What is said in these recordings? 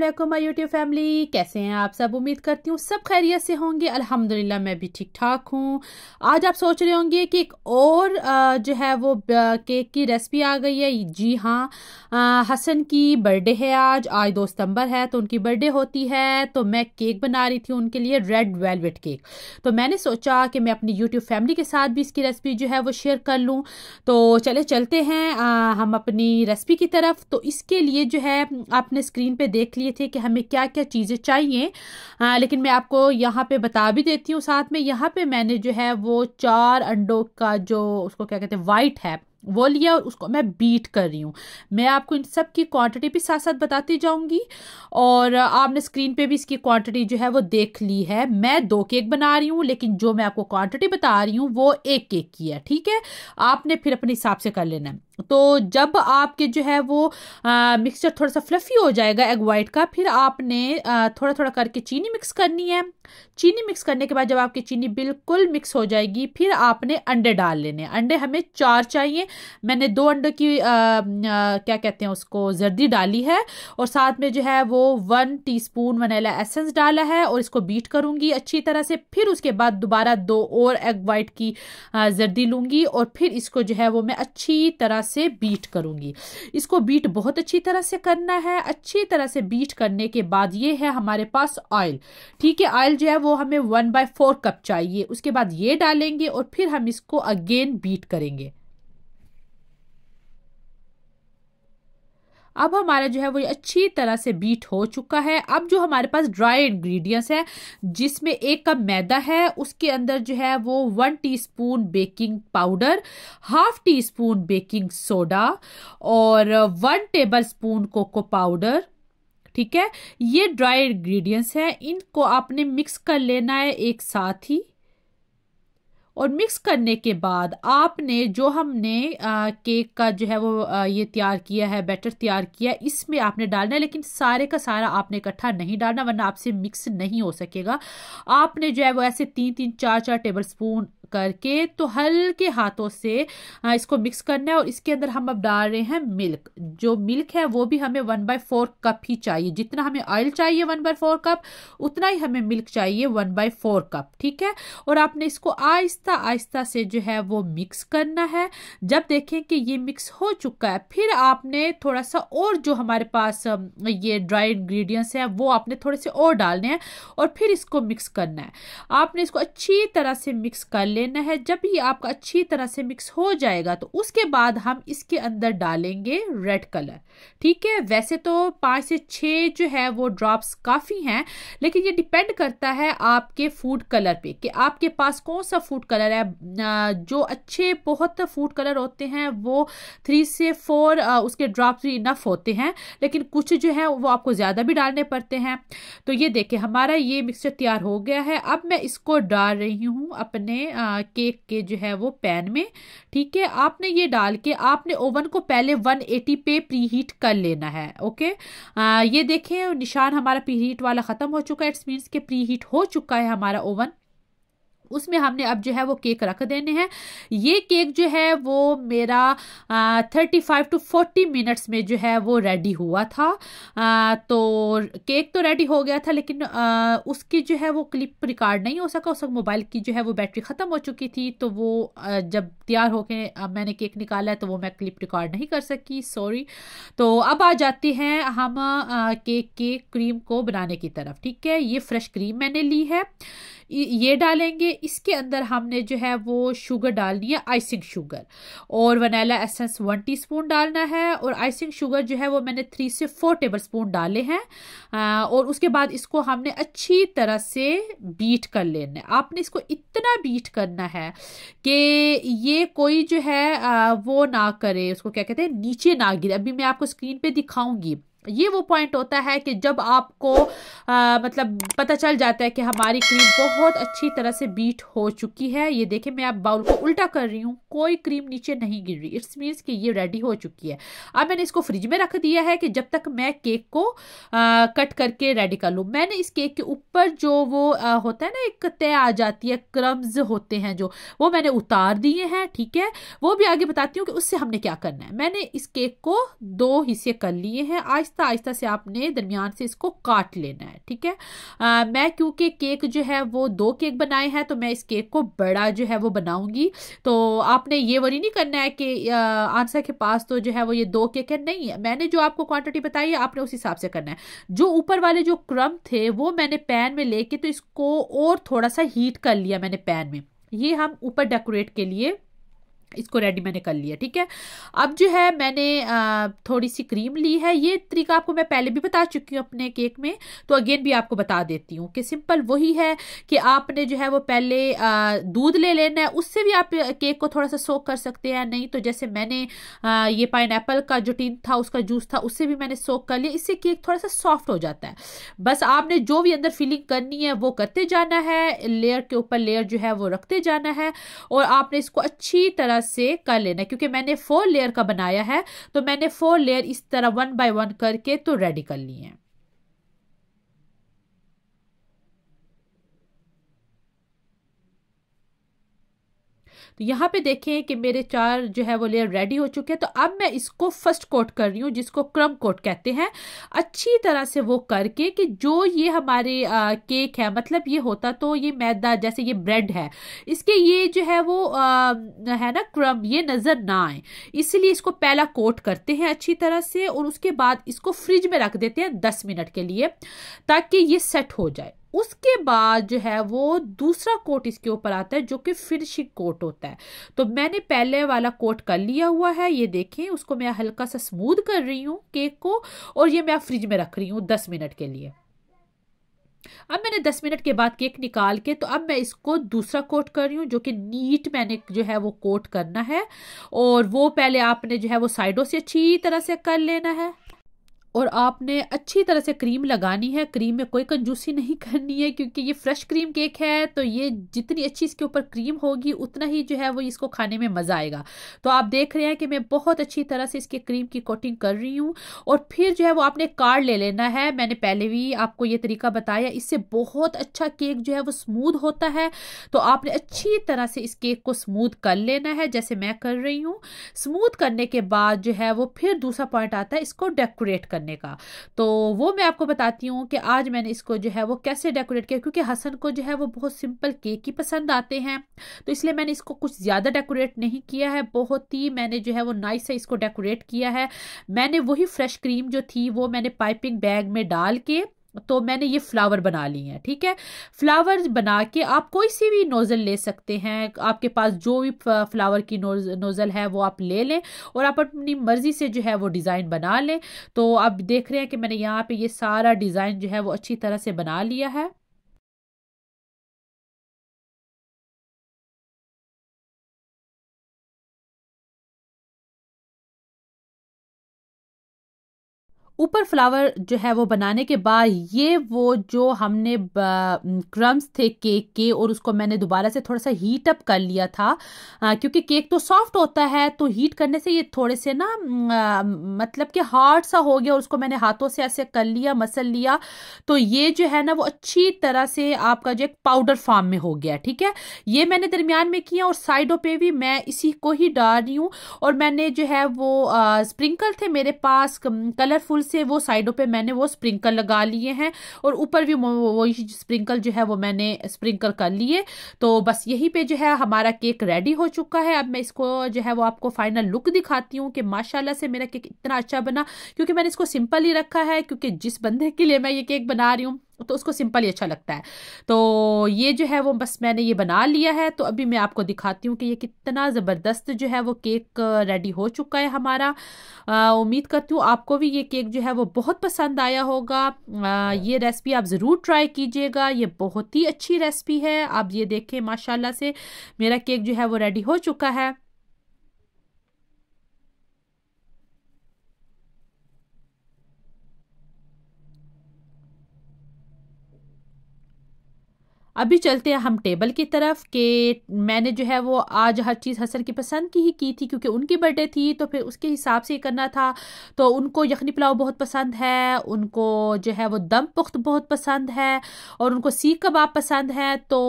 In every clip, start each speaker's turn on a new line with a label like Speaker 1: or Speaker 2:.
Speaker 1: YouTube family कैसे हैं आप सब उम्मीद करती हूँ सब खैरियत से होंगे अल्हम्दुलिल्लाह मैं भी ठीक ठाक हूँ आज आप सोच रहे होंगे कि एक और जो है वो केक की रेसिपी आ गई है जी हाँ हसन की बर्थडे है आज आज दो सितंबर है तो उनकी बर्थडे होती है तो मैं केक बना रही थी उनके लिए रेड वेलवेट केक तो मैंने सोचा कि मैं अपनी यूट्यूब फैमिली के साथ भी इसकी रेसिपी जो है वो शेयर कर लूँ तो चले चलते हैं हम अपनी रेसिपी की तरफ तो इसके लिए जो है आपने स्क्रीन पर देख लिए थे कि हमें क्या क्या चीज़ें चाहिए आ, लेकिन मैं आपको यहाँ पे बता भी देती हूँ साथ में यहाँ पे मैंने जो है वो चार अंडों का जो उसको क्या कहते हैं वाइट है वो लिया और उसको मैं बीट कर रही हूँ मैं आपको इन सब की क्वांटिटी भी साथ साथ बताती जाऊँगी और आपने स्क्रीन पे भी इसकी क्वांटिटी जो है वो देख ली है मैं दो केक बना रही हूँ लेकिन जो मैं आपको क्वांटिटी बता रही हूँ वो एक केक की है ठीक है आपने फिर अपने हिसाब से कर लेना है तो जब आपके जो है वो मिक्सचर थोड़ा सा फ्लफ़ी हो जाएगा एग वाइट का फिर आपने आ, थोड़ा थोड़ा करके चीनी मिक्स करनी है चीनी मिक्स करने के बाद जब आपकी चीनी बिल्कुल मिक्स हो जाएगी फिर आपने अंडे डाल लेने अंडे हमें चार चाहिए मैंने दो अंडे की आ, आ, क्या कहते हैं उसको जर्दी डाली है और साथ में जो है वो one teaspoon vanilla essence डाला है और इसको बीट करूँगी अच्छी तरह से फिर उसके बाद दोबारा दो और एग वाइट की जर्दी लूँगी और फिर इसको जो है वो मैं अच्छी तरह तरह से बीट करूंगी इसको बीट बहुत अच्छी तरह से करना है अच्छी तरह से बीट करने के बाद ये है हमारे पास ऑयल ठीक है ऑयल जो है वो हमें वन बाय फोर कप चाहिए उसके बाद ये डालेंगे और फिर हम इसको अगेन बीट करेंगे अब हमारा जो है वो अच्छी तरह से बीट हो चुका है अब जो हमारे पास ड्राई इंग्रेडिएंट्स है जिसमें एक कप मैदा है उसके अंदर जो है वो one teaspoon baking powder half teaspoon baking soda और one tablespoon cocoa powder ठीक है ये ड्राई इंग्रेडिएंट्स हैं इनको आपने मिक्स कर लेना है एक साथ ही और मिक्स करने के बाद आपने जो हमने आ, केक का जो है वो आ, ये तैयार किया है बैटर तैयार किया इसमें आपने डालना है लेकिन सारे का सारा आपने इकट्ठा नहीं डालना वरना आपसे मिक्स नहीं हो सकेगा आपने जो है वो ऐसे तीन तीन चार चार टेबल स्पून करके तो हल्के हाथों से इसको मिक्स करना है और इसके अंदर हम अब डाल रहे हैं मिल्क जो मिल्क है वो भी हमें वन बाई फोर कप ही चाहिए जितना हमें ऑयल चाहिए वन बाई फोर कप उतना ही हमें मिल्क चाहिए वन बाई फोर कप ठीक है और आपने इसको आहिस्ता आहिस्ता से जो है वो मिक्स करना है जब देखें कि ये मिक्स हो चुका है फिर आपने थोड़ा सा और जो हमारे पास ये ड्राई इन्ग्रीडियंट्स हैं वो आपने थोड़े से और डालने हैं और फिर इसको मिक्स करना है आपने इसको अच्छी तरह से मिक्स कर ले लेना है जब ये आपका अच्छी तरह से मिक्स हो जाएगा तो उसके बाद हम इसके अंदर डालेंगे रेड कलर ठीक है वैसे तो पाँच से छः जो है वो ड्रॉप्स काफ़ी हैं लेकिन ये डिपेंड करता है आपके फूड कलर पे कि आपके पास कौन सा फूड कलर है जो अच्छे बहुत फूड कलर होते हैं वो थ्री से फोर उसके ड्रॉप्स भी इनफ होते हैं लेकिन कुछ जो है वो आपको ज़्यादा भी डालने पड़ते हैं तो ये देखें हमारा ये मिक्सचर तैयार हो गया है अब मैं इसको डाल रही हूँ अपने आ, केक के जो है वो पैन में ठीक है आपने ये डाल के आपने ओवन को पहले 180 पे प्री हीट कर लेना है ओके आ, ये देखें निशान हमारा प्री हीट वाला ख़त्म हो चुका है इट्स मीन्स के प्री हीट हो चुका है हमारा ओवन उसमें हमने अब जो है वो केक रख देने हैं ये केक जो है वो मेरा thirty five to forty minutes में जो है वो रेडी हुआ था आ, तो केक तो रेडी हो गया था लेकिन आ, उसकी जो है वो क्लिप रिकॉर्ड नहीं हो सका उस वक्त मोबाइल की जो है वो बैटरी ख़त्म हो चुकी थी तो वो आ, जब तैयार होकर मैंने केक निकाला तो वो मैं क्लिप रिकॉर्ड नहीं कर सकी सॉरी तो अब आ जाती हैं हम आ, केक के क्रीम को बनाने की तरफ ठीक है ये फ्रेश क्रीम मैंने ली है ये डालेंगे इसके अंदर हमने जो है वो शुगर डालनी है आइसिंग शुगर और वनीला एसेंस वन टीस्पून डालना है और आइसिंग शुगर जो है वो मैंने थ्री से फोर टेबल स्पून डाले हैं और उसके बाद इसको हमने अच्छी तरह से बीट कर लेना है आपने इसको इतना बीट करना है कि ये कोई जो है वो ना करे उसको क्या कहते हैं नीचे ना गिरे अभी मैं आपको स्क्रीन पर दिखाऊँगी ये वो पॉइंट होता है कि जब आपको आ, मतलब पता चल जाता है कि हमारी क्रीम बहुत अच्छी तरह से बीट हो चुकी है ये देखें मैं अब बाउल को उल्टा कर रही हूँ कोई क्रीम नीचे नहीं गिर रही इट्स मीन्स कि ये रेडी हो चुकी है अब मैंने इसको फ्रिज में रख दिया है कि जब तक मैं केक को आ, कट करके रेडी कर लूँ मैंने इस केक के ऊपर जो वो आ, होता है ना एक तय आ जाती है क्रम्स होते हैं जो वो मैंने उतार दिए हैं ठीक है वो भी आगे बताती हूँ कि उससे हमने क्या करना है मैंने इस केक को दो हिस्से कर लिए हैं आज आहिस्ता आहिस्ता से आपने दरमियान से इसको काट लेना है ठीक है आ, मैं क्योंकि केक जो है वो दो केक बनाए हैं तो मैं इस केक को बड़ा जो है वो बनाऊंगी तो आपने ये वरी नहीं करना है कि आंसर के पास तो जो है वो ये दो केक है नहीं मैंने जो आपको क्वान्टिटी बताई है आपने उस हिसाब से करना है जो ऊपर वाले जो क्रम थे वो मैंने पैन में लेके तो इसको और थोड़ा सा हीट कर लिया मैंने पैन में ये हम ऊपर डेकोरेट के लिए इसको रेडी मैंने कर लिया ठीक है अब जो है मैंने थोड़ी सी क्रीम ली है ये तरीका आपको मैं पहले भी बता चुकी हूँ अपने केक में तो अगेन भी आपको बता देती हूँ कि सिंपल वही है कि आपने जो है वो पहले दूध ले लेना है उससे भी आप केक को थोड़ा सा सोख कर सकते हैं नहीं तो जैसे मैंने ये पाइन का जो टीन था उसका जूस था उससे भी मैंने सोख कर लिया इससे केक थोड़ा सा सॉफ्ट हो जाता है बस आपने जो भी अंदर फीलिंग करनी है वो करते जाना है लेयर के ऊपर लेयर जो है वो रखते जाना है और आपने इसको अच्छी तरह से कर लेना क्योंकि मैंने फोर लेयर का बनाया है तो मैंने फोर लेयर इस तरह वन बाय वन करके तो रेडी कर लिए हैं यहाँ पे देखें कि मेरे चार जो है वो लेयर रेडी हो चुके हैं तो अब मैं इसको फर्स्ट कोट कर रही हूँ जिसको क्रम कोट कहते हैं अच्छी तरह से वो करके कि जो ये हमारे आ, केक है मतलब ये होता तो ये मैदा जैसे ये ब्रेड है इसके ये जो है वो आ, है ना क्रम ये नज़र ना आए इसलिए इसको पहला कोट करते हैं अच्छी तरह से और उसके बाद इसको फ्रिज में रख देते हैं दस मिनट के लिए ताकि ये सेट हो जाए उसके बाद जो है वो दूसरा कोट इसके ऊपर आता है जो कि फिनिशिंग कोट होता है तो मैंने पहले वाला कोट कर लिया हुआ है ये देखें उसको मैं हल्का सा स्मूद कर रही हूँ केक को और ये मैं फ्रिज में रख रही हूँ दस मिनट के लिए अब मैंने दस मिनट के बाद केक निकाल के तो अब मैं इसको दूसरा कोट कर रही हूँ जो कि नीट मैंने जो है वो कोट करना है और वो पहले आपने जो है वो साइडों से अच्छी तरह से कर लेना है और आपने अच्छी तरह से क्रीम लगानी है क्रीम में कोई कंजूसी नहीं करनी है क्योंकि ये फ्रेश क्रीम केक है तो ये जितनी अच्छी इसके ऊपर क्रीम होगी उतना ही जो है वो इसको खाने में मज़ा आएगा तो आप देख रहे हैं कि मैं बहुत अच्छी तरह से इसके क्रीम की कोटिंग कर रही हूँ और फिर जो है वो आपने कार्ड ले लेना है मैंने पहले भी आपको ये तरीका बताया इससे बहुत अच्छा केक जो है वो स्मूद होता है तो आपने अच्छी तरह से इस केक को स्मूद कर लेना है जैसे मैं कर रही हूँ स्मूद करने के बाद जो है वो फिर दूसरा पॉइंट आता है इसको डेकोरेट करना करने का तो वो मैं आपको बताती हूँ कि आज मैंने इसको जो है वो कैसे डेकोरेट किया क्योंकि हसन को जो है वो बहुत सिंपल केक ही पसंद आते हैं तो इसलिए मैंने इसको कुछ ज़्यादा डेकोरेट नहीं किया है बहुत ही मैंने जो है वो नाइस से इसको डेकोरेट किया है मैंने वही फ्रेश क्रीम जो थी वो मैंने पाइपिंग बैग में डाल के तो मैंने ये फ्लावर बना ली हैं ठीक है फ्लावर बना के आप कोई सी भी नोज़ल ले सकते हैं आपके पास जो भी फ्लावर की नोज़ल है वो आप ले लें और आप अपनी मर्ज़ी से जो है वो डिज़ाइन बना लें तो आप देख रहे हैं कि मैंने यहाँ पे ये सारा डिज़ाइन जो है वो अच्छी तरह से बना लिया है ऊपर फ्लावर जो है वो बनाने के बाद ये वो जो हमने क्रम्स थे केक के और उसको मैंने दोबारा से थोड़ा सा हीट अप कर लिया था आ, क्योंकि केक तो सॉफ्ट होता है तो हीट करने से ये थोड़े से ना आ, मतलब कि हार्ड सा हो गया और उसको मैंने हाथों से ऐसे कर लिया मसल लिया तो ये जो है ना वो अच्छी तरह से आपका जो एक पाउडर फार्म में हो गया ठीक है ये मैंने दरमियान में किया और साइडों पर भी मैं इसी को ही डाल रही हूँ और मैंने जो है वो स्प्रिंकल थे मेरे पास कलरफुल फूल से वो साइडों पे मैंने वो स्प्रिंकल लगा लिए हैं और ऊपर भी वही स्प्रिंकल जो है वो मैंने स्प्रिंकल कर लिए तो बस यहीं पे जो है हमारा केक रेडी हो चुका है अब मैं इसको जो है वो आपको फाइनल लुक दिखाती हूँ कि माशाला से मेरा केक इतना अच्छा बना क्योंकि मैंने इसको सिंपल ही रखा है क्योंकि जिस बंदे के लिए मैं ये केक बना रही हूँ तो उसको सिंपल ही अच्छा लगता है तो ये जो है वो बस मैंने ये बना लिया है तो अभी मैं आपको दिखाती हूँ कि ये कितना ज़बरदस्त जो है वो केक रेडी हो चुका है हमारा उम्मीद करती हूँ आपको भी ये केक जो है वो बहुत पसंद आया होगा आ, ये रेसिपी आप ज़रूर ट्राई कीजिएगा ये बहुत ही अच्छी रेसिपी है आप ये देखें माशाला से मेरा केक जो है वो रेडी हो चुका है अभी चलते हैं हम टेबल की तरफ कि मैंने जो है वो आज हर चीज़ हसन की पसंद की ही की थी क्योंकि उनकी बर्थडे थी तो फिर उसके हिसाब से करना था तो उनको यखनी पुलाव बहुत पसंद है उनको जो है वो दम पुख्त बहुत पसंद है और उनको सीख कबाब पसंद है तो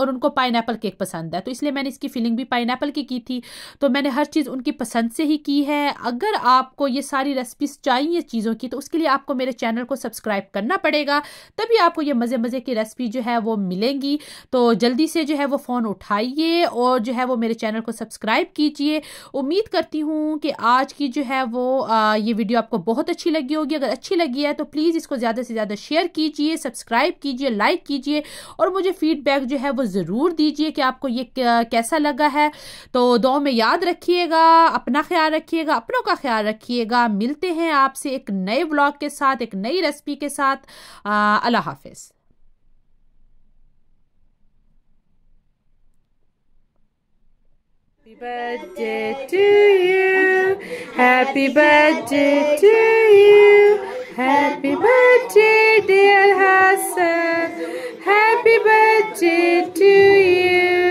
Speaker 1: और उनको पाइन केक पसंद है तो इसलिए मैंने इसकी फीलिंग भी पाइन की की थी तो मैंने हर चीज़ उनकी पसंद से ही की है अगर आपको ये सारी रेसिपीज़ चाहिए चीज़ों की तो उसके लिए आपको मेरे चैनल को सब्सक्राइब करना पड़ेगा तभी आपको ये मज़े मज़े की रेसिपी जो है वो मिलेगी मिलेंगी तो जल्दी से जो है वो फ़ोन उठाइए और जो है वो मेरे चैनल को सब्सक्राइब कीजिए उम्मीद करती हूँ कि आज की जो है वो आ, ये वीडियो आपको बहुत अच्छी लगी होगी अगर अच्छी लगी है तो प्लीज़ इसको ज़्यादा से ज़्यादा शेयर कीजिए सब्सक्राइब कीजिए लाइक कीजिए और मुझे फ़ीडबैक जो है वो ज़रूर दीजिए कि आपको ये कैसा लगा है तो दो में याद रखिएगा अपना ख्याल रखिएगा अपनों का ख्याल रखिएगा मिलते हैं आपसे एक नए ब्लॉग के साथ एक नई रेसिपी के साथ अल्लाह हाफिज़ Happy birthday to you. Happy birthday to you. Happy birthday, dear Hassan. Happy birthday to you.